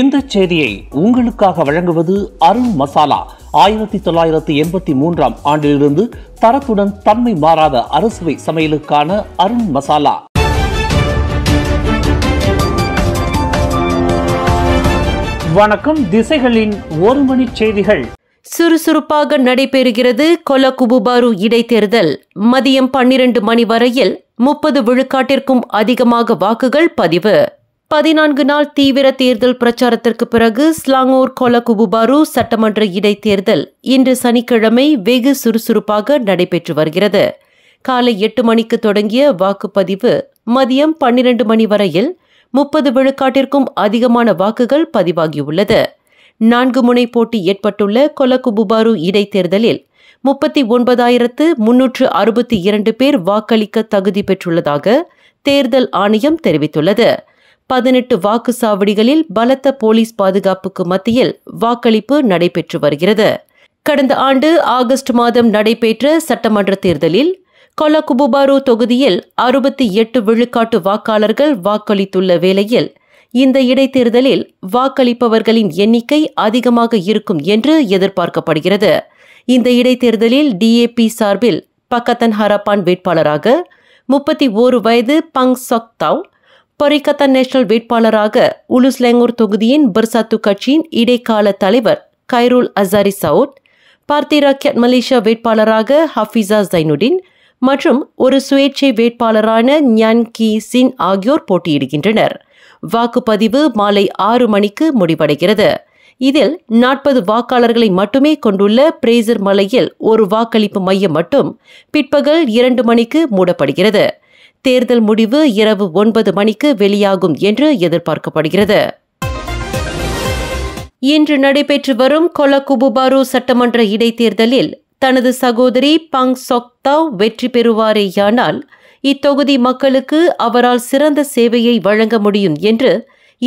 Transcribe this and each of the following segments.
இந்த செய்தியை உங்களுக்காக வழங்குவது அருண் மசாலா ஆயிரத்தி தொள்ளாயிரத்தி எண்பத்தி மூன்றாம் ஆண்டிலிருந்து தரத்துடன் தன்மை மாறாத அறுசுவை சமையலுக்கான அருண் மசாலா வணக்கம் திசைகளின் ஒரு மணி செய்திகள் சுறுசுறுப்பாக நடைபெறுகிறது கொலகுபுபாரு இடைத்தேர்தல் மதியம் பன்னிரண்டு மணி வரையில் முப்பது விழுக்காட்டிற்கும் அதிகமாக வாக்குகள் பதிவு பதினான்கு நாள் தீவிர தேர்தல் பிரச்சாரத்திற்கு பிறகு ஸ்லாங்கோர் கொலகுபுபாரு சட்டமன்ற இடைத்தேர்தல் இன்று சனிக்கிழமை வெகு சுறுசுறுப்பாக நடைபெற்று வருகிறது காலை எட்டு மணிக்கு தொடங்கிய வாக்குப்பதிவு மதியம் பன்னிரண்டு மணி வரையில் முப்பது விழுக்காட்டிற்கும் அதிகமான வாக்குகள் பதிவாகியுள்ளது நான்கு முனை போட்டி ஏற்பட்டுள்ள கொலகுபுபாரு இடைத்தேர்தலில் முப்பத்தி ஒன்பதாயிரத்து முன்னூற்று அறுபத்தி இரண்டு பேர் வாக்களிக்க தகுதி பெற்றுள்ளதாக தேர்தல் ஆணையம் தெரிவித்துள்ளது பதினெட்டு வாக்கு சாவடிகளில் பலத்த போலீஸ் பாதுகாப்புக்கு மத்தியில் வாக்களிப்பு நடைபெற்று வருகிறது கடந்த ஆண்டு ஆகஸ்ட் மாதம் நடைபெற்ற சட்டமன்ற தேர்தலில் கொலகுபுபாரோ தொகுதியில் அறுபத்தி எட்டு விழுக்காட்டு வாக்காளர்கள் வாக்களித்துள்ள வேளையில் இந்த இடைத்தேர்தலில் வாக்களிப்பவர்களின் எண்ணிக்கை அதிகமாக இருக்கும் என்று எதிர்பார்க்கப்படுகிறது இந்த இடைத்தேர்தலில் டிஏபி சார்பில் பக்கத்தன் ஹரப்பான் வேட்பாளராக முப்பத்தி ஓரு வயது பங் சொக்தாவ் பரிகத்தன் நேஷனல் வேட்பாளராக உலுஸ்லெங்கூர் தொகுதியின் பர்சாத்து கட்சியின் இடைக்கால தலைவர் கைரூல் அசாரி சவுத் பார்த்திராக்கியத் மலேசியா வேட்பாளராக ஹஃபீசா ஜைனுடின் மற்றும் ஒரு சுயேட்சை வேட்பாளரான ஞான் கி சின் ஆகியோர் போட்டியிடுகின்றனர் வாக்குப்பதிவு மாலை ஆறு மணிக்கு முடிவடைகிறது இதில் நாற்பது வாக்காளர்களை மட்டுமே கொண்டுள்ள பிரேசர் மலையில் ஒரு வாக்களிப்பு மையம் மட்டும் பிற்பகல் இரண்டு மணிக்கு மூடப்படுகிறது தேர்தல் முடிவு இரவு ஒன்பது மணிக்கு வெளியாகும் என்று எதிர்பார்க்கப்படுகிறது இன்று நடைபெற்று வரும் கொலகுபுபாரு சட்டமன்ற இடைத்தேர்தலில் தனது சகோதரி பங் சொக்தாவ் வெற்றி பெறுவாரேயானால் இத்தொகுதி மக்களுக்கு அவரால் சிறந்த சேவையை வழங்க முடியும் என்று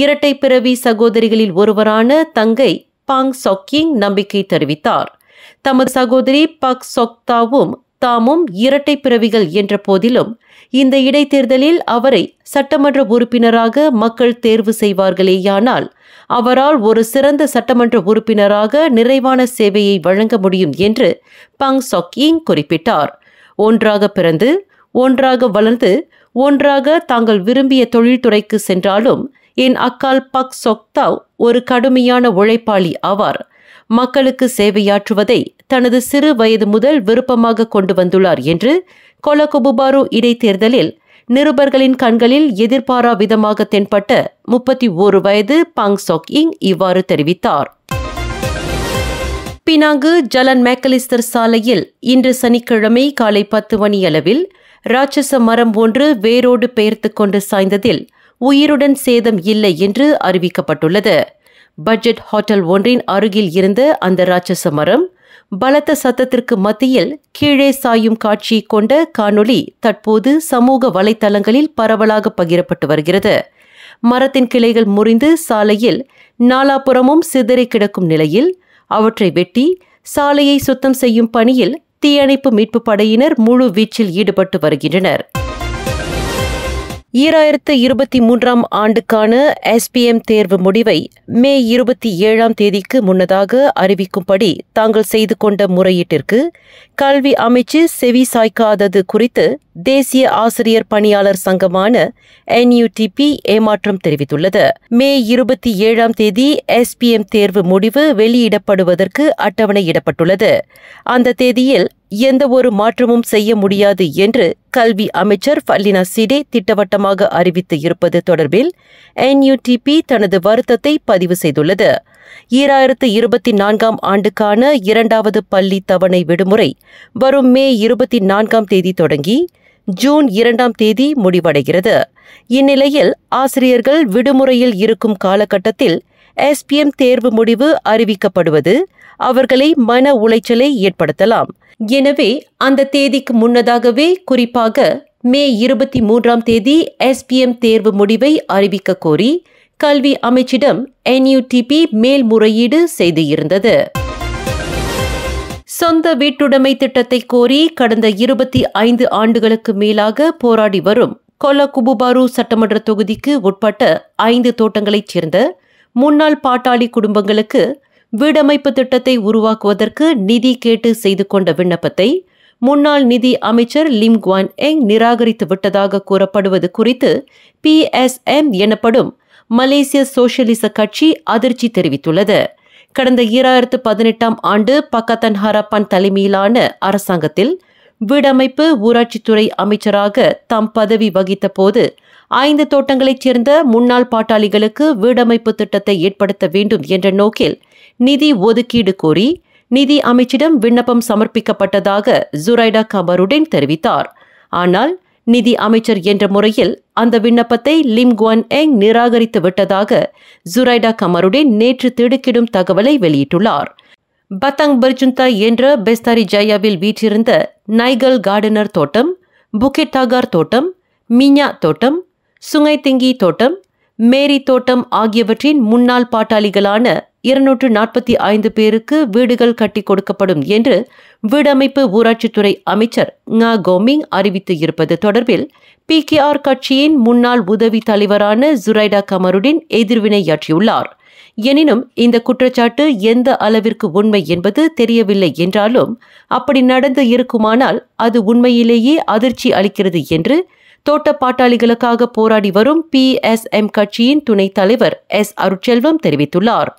இரட்டை பிறவி சகோதரிகளில் ஒருவரான தங்கை பாங் சொக்கிங் நம்பிக்கை தெரிவித்தார் தமது சகோதரி பக் சொக்தாவும் தாமும் இரட்டை பிறவிகள் என்ற போதிலும் இந்த இடைத்தேர்தலில் அவரை சட்டமன்ற உறுப்பினராக மக்கள் தேர்வு செய்வார்களேயானால் அவரால் ஒரு சிறந்த சட்டமன்ற உறுப்பினராக நிறைவான சேவையை வழங்க முடியும் என்று பங் சொக் இங் குறிப்பிட்டார் ஒன்றாக பிறந்து ஒன்றாக வளர்ந்து ஒன்றாக தாங்கள் விரும்பிய தொழில்துறைக்கு சென்றாலும் என் அக்கால் பக் சொக்தாவ் ஒரு கடுமையான உழைப்பாளி ஆவார் மக்களுக்கு சேவையாற்றுவதை தனது சிறு வயது முதல் விருப்பமாக கொண்டு வந்துள்ளார் என்று கொலகொபுபாரோ இடைத்தேர்தலில் நிருபர்களின் கண்களில் எதிர்பாரா விதமாக தென்பட்ட முப்பத்தி ஓரு வயது பாங் சோக் இங் இவ்வாறு தெரிவித்தார் பினாங்கு ஜலன் மேக்கலிஸ்தர் சாலையில் இன்று சனிக்கிழமை காலை பத்து மணி அளவில் ராட்சச மரம் ஒன்று வேரோடு பெயர்த்து கொண்டு சாய்ந்ததில் உயிருடன் சேதம் இல்லை என்று அறிவிக்கப்பட்டுள்ளது பட்ஜெட் ஹோட்டல் ஒன்றின் அருகில் இருந்த அந்த ராட்சச மரம் பலத்த சத்தத்திற்கு மத்தியில் கீழே சாயும் காட்சி கொண்ட காணொளி தற்போது சமூக வலைதளங்களில் பரவலாக பகிரப்பட்டு வருகிறது மரத்தின் கிளைகள் முறிந்து சாலையில் நாலாபுரமும் சிதறி கிடக்கும் நிலையில் அவற்றை வெட்டி சாலையை சுத்தம் செய்யும் பணியில் தீயணைப்பு மீட்பு படையினர் முழு வீச்சில் ஈடுபட்டு வருகின்றனர் ஈராயிரத்து இருபத்தி மூன்றாம் ஆண்டுக்கான எஸ்பிஎம் தேர்வு முடிவை மே இருபத்தி ஏழாம் தேதிக்கு முன்னதாக அறிவிக்கும்படி தாங்கள் செய்து கொண்ட முறையீட்டிற்கு கல்வி அமைச்சு செவி சாய்க்காதது குறித்து தேசிய ஆசிரியர் பணியாளர் சங்கமான என்யூடிபி ஏமாற்றம் தெரிவித்துள்ளது மே இருபத்தி ஏழாம் தேதி எஸ்பிஎம் தேர்வு முடிவு வெளியிடப்படுவதற்கு அட்டவணையிடப்பட்டுள்ளது அந்த தேதியில் எந்த ஒரு மாற்றமும் செய்ய முடியாது என்று கல்வி அமைச்சர் ஃபல்லினா சிடே திட்டவட்டமாக அறிவித்து இருப்பது தொடர்பில் என்யூடிபி தனது வருத்தத்தை பதிவு செய்துள்ளது ஈராயிரத்து இருபத்தி நான்காம் ஆண்டுக்கான இரண்டாவது பள்ளி தவணை விடுமுறை வரும் மே இருபத்தி நான்காம் தேதி தொடங்கி ஜூன் இரண்டாம் தேதி முடிவடைகிறது இந்நிலையில் ஆசிரியர்கள் விடுமுறையில் இருக்கும் காலகட்டத்தில் எஸ்பிஎம் தேர்வு முடிவு அறிவிக்கப்படுவது அவர்களை மன உளைச்சலை ஏற்படுத்தலாம் எனவே அந்த தேதிக்கு முன்னதாகவே குறிப்பாக மே இருபத்தி மூன்றாம் தேதி எஸ்பிஎம் தேர்வு முடிவை அறிவிக்க கோரி கல்வி அமைச்சிடம் என்யூடிபி மேல்முறையீடு செய்திருந்தது சொந்த வீட்டுடைமை திட்டத்தை கோரி கடந்த இருபத்தி ஐந்து ஆண்டுகளுக்கு மேலாக போராடி வரும் கொலகுபுபாரு சட்டமன்ற தொகுதிக்கு உட்பட்ட ஐந்து தோட்டங்களைச் சேர்ந்த முன்னாள் பாட்டாளி குடும்பங்களுக்கு வீடமைப்பு திட்டத்தை உருவாக்குவதற்கு நிதி கேட்டு செய்து கொண்ட விண்ணப்பத்தை முன்னாள் நிதி அமைச்சர் லிம் குவான் எங் நிராகரித்து விட்டதாக கூறப்படுவது குறித்து பிஎஸ்எம் எனப்படும் மலேசிய சோசியலிச கட்சி அதிர்ச்சி தெரிவித்துள்ளது கடந்த ஈராயிரத்து பதினெட்டாம் ஆண்டு பக்கத்தன் ஹரப்பன் தலைமையிலான அரசாங்கத்தில் வீடமைப்பு ஊராட்சித்துறை அமைச்சராக தாம் பதவி வகித்த போது ஐந்து தோட்டங்களைச் சேர்ந்த முன்னாள் பாட்டாளிகளுக்கு வீடமைப்பு திட்டத்தை ஏற்படுத்த வேண்டும் என்ற நோக்கில் நிதி ஒதுக்கீடு கோரி நிதி அமைச்சிடம் விண்ணப்பம் சமர்ப்பிக்கப்பட்டதாக ஜுரைடா கமருடன் தெரிவித்தார் ஆனால் நிதி அமைச்சர் என்ற முறையில் அந்த விண்ணப்பத்தை லிம் குவன் எங் நிராகரித்து விட்டதாக ஜுரைடா கமருடன் நேற்று திடுக்கிடும் தகவலை வெளியிட்டுள்ளார் பத்தங் பர்ஜுந்தா என்ற பெஸ்தாரி ஜயாவில் வீற்றிருந்த நைகல் கார்டனர் தோட்டம் புகெட் தாகார் தோட்டம் மீனா தோட்டம் திங்கி தோட்டம் மேரி தோட்டம் ஆகியவற்றின் முன்னாள் பாட்டாளிகளான இருநூற்று நாற்பத்தி ஐந்து பேருக்கு வீடுகள் கட்டி கொடுக்கப்படும் என்று வீடமைப்பு ஊராட்சித்துறை அமைச்சர் நா கோமிங் அறிவித்து இருப்பது தொடர்பில் பிகேஆர் கட்சியின் முன்னாள் உதவி தலைவரான ஜுரைடா கமருடின் எதிர்வினையாற்றியுள்ளார் எனினும் இந்த குற்றச்சாட்டு எந்த அளவிற்கு உண்மை என்பது தெரியவில்லை என்றாலும் அப்படி நடந்து இருக்குமானால் அது உண்மையிலேயே அதிர்ச்சி அளிக்கிறது என்று தோட்ட பாட்டாளிகளுக்காக போராடி வரும் பி எஸ் எம் கட்சியின் துணைத் தலைவர் எஸ் அருட்செல்வம் தெரிவித்துள்ளார்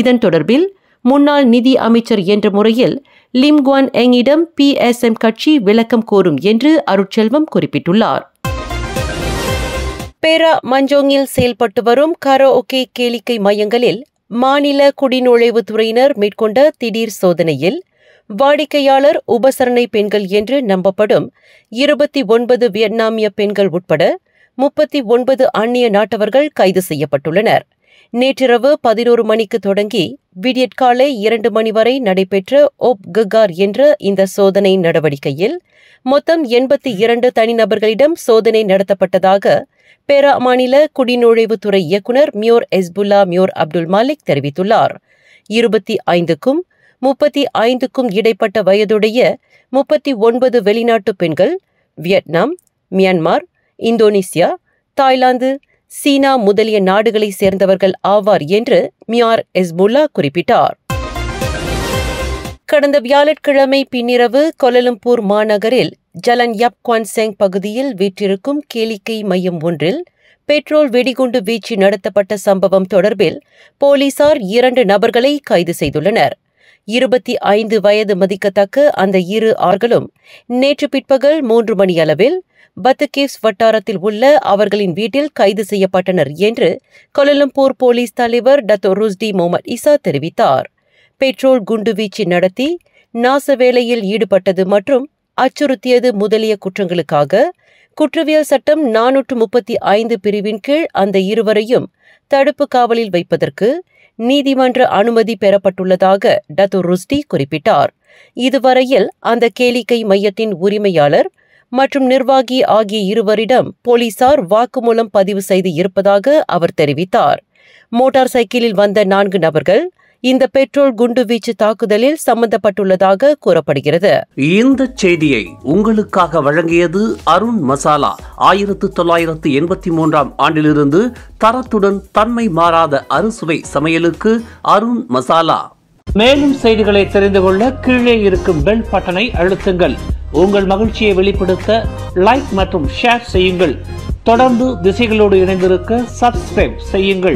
இதன் தொடர்பில் முன்னாள் நிதி அமைச்சர் என்ற முறையில் லிம்குவான் எங்கிடம் பிஎஸ்எம் கட்சி விளக்கம் கோரும் என்று அருட்செல்வம் குறிப்பிட்டுள்ளார் பேரா மஞ்சோங்கில் செயல்பட்டு வரும் கரோகே கேளிக்கை மையங்களில் மாநில குடிநுழைவுத்துறையினர் மேற்கொண்ட திடீர் சோதனையில் வாடிக்கையாளர் உபசரணை பெண்கள் என்று நம்பப்படும் இருபத்தி ஒன்பது வியட்நாமிய பெண்கள் உட்பட முப்பத்தி ஒன்பது அந்நிய நாட்டவர்கள் கைது செய்யப்பட்டுள்ளனர் நேற்றிரவு பதினோரு மணிக்கு தொடங்கி விடியற்காலை இரண்டு மணி வரை நடைபெற்ற ஓப் ககார் என்ற இந்த சோதனை நடவடிக்கையில் மொத்தம் எண்பத்தி இரண்டு தனிநபர்களிடம் சோதனை நடத்தப்பட்டதாக பேரா மாநில குடிநுழைவுத்துறை இயக்குநர் மியோர் எஸ்புல்லா மியோர் அப்துல் மாலிக் தெரிவித்துள்ளார் இருபத்தி ஐந்துக்கும் முப்பத்தி ஐந்துக்கும் இடைப்பட்ட வயதுடைய முப்பத்தி ஒன்பது வெளிநாட்டு பெண்கள் Vietnam Myanmar Indonesia Thailand China முதலிய நாடுகளை சேர்ந்தவர்கள் ஆவார் என்று மியார் எஸ்புல்லா குறிப்பிட்டார் கடந்த வியாழக்கிழமை பின்னிரவு கொலலம்பூர் மாநகரில் ஜலன் யப் குவான்செங் பகுதியில் வீற்றிருக்கும் கேளிக்கை மையம் ஒன்றில் பெட்ரோல் வெடிகுண்டு வீச்சு நடத்தப்பட்ட சம்பவம் தொடர்பில் போலீசார் இரண்டு நபர்களை கைது செய்துள்ளனர் இருபத்தி ஐந்து வயது மதிக்கத்தக்க அந்த இரு ஆர்களும் நேற்று பிற்பகல் மூன்று மணி அளவில் பத்துகேவ்ஸ் வட்டாரத்தில் உள்ள அவர்களின் வீட்டில் கைது செய்யப்பட்டனர் என்று கொலலம்பூர் போலீஸ் தலைவர் டத்தோ ருஸ்டி முகமது இசா தெரிவித்தார் பெட்ரோல் குண்டுவீச்சு நடத்தி நாச வேலையில் ஈடுபட்டது மற்றும் அச்சுறுத்தியது முதலிய குற்றங்களுக்காக குற்றவியல் சட்டம் நானூற்று முப்பத்தி ஐந்து பிரிவின் கீழ் அந்த இருவரையும் தடுப்பு காவலில் வைப்பதற்கு நீதிமன்ற அனுமதி பெறப்பட்டுள்ளதாக டத்து ருஸ்டி குறிப்பிட்டார் இதுவரையில் அந்த கேளிக்கை மையத்தின் உரிமையாளர் மற்றும் நிர்வாகி ஆகிய இருவரிடம் போலீசார் வாக்குமூலம் பதிவு செய்து இருப்பதாக அவர் தெரிவித்தார் மோட்டார் சைக்கிளில் வந்த நான்கு நபர்கள் இந்த பெட்ரோல் குண்டு வீச்சு தாக்குதலில் சம்பந்தப்பட்டுள்ளதாக கூறப்படுகிறது இந்த செய்தியை உங்களுக்காக வழங்கியது அருண் மசாலா ஆயிரத்து தொள்ளாயிரத்து எண்பத்தி மூன்றாம் ஆண்டிலிருந்து தரத்துடன் தன்மை மாறாத அறுசுவை சமையலுக்கு அருண் மசாலா மேலும் செய்திகளை தெரிந்து கொள்ள கீழே இருக்கும் பெல் பட்டனை அழுத்துங்கள் உங்கள் மகிழ்ச்சியை வெளிப்படுத்த லைக் மற்றும் ஷேர் செய்யுங்கள் தொடர்ந்து திசைகளோடு இணைந்திருக்க சப்ஸ்கிரைப் செய்யுங்கள்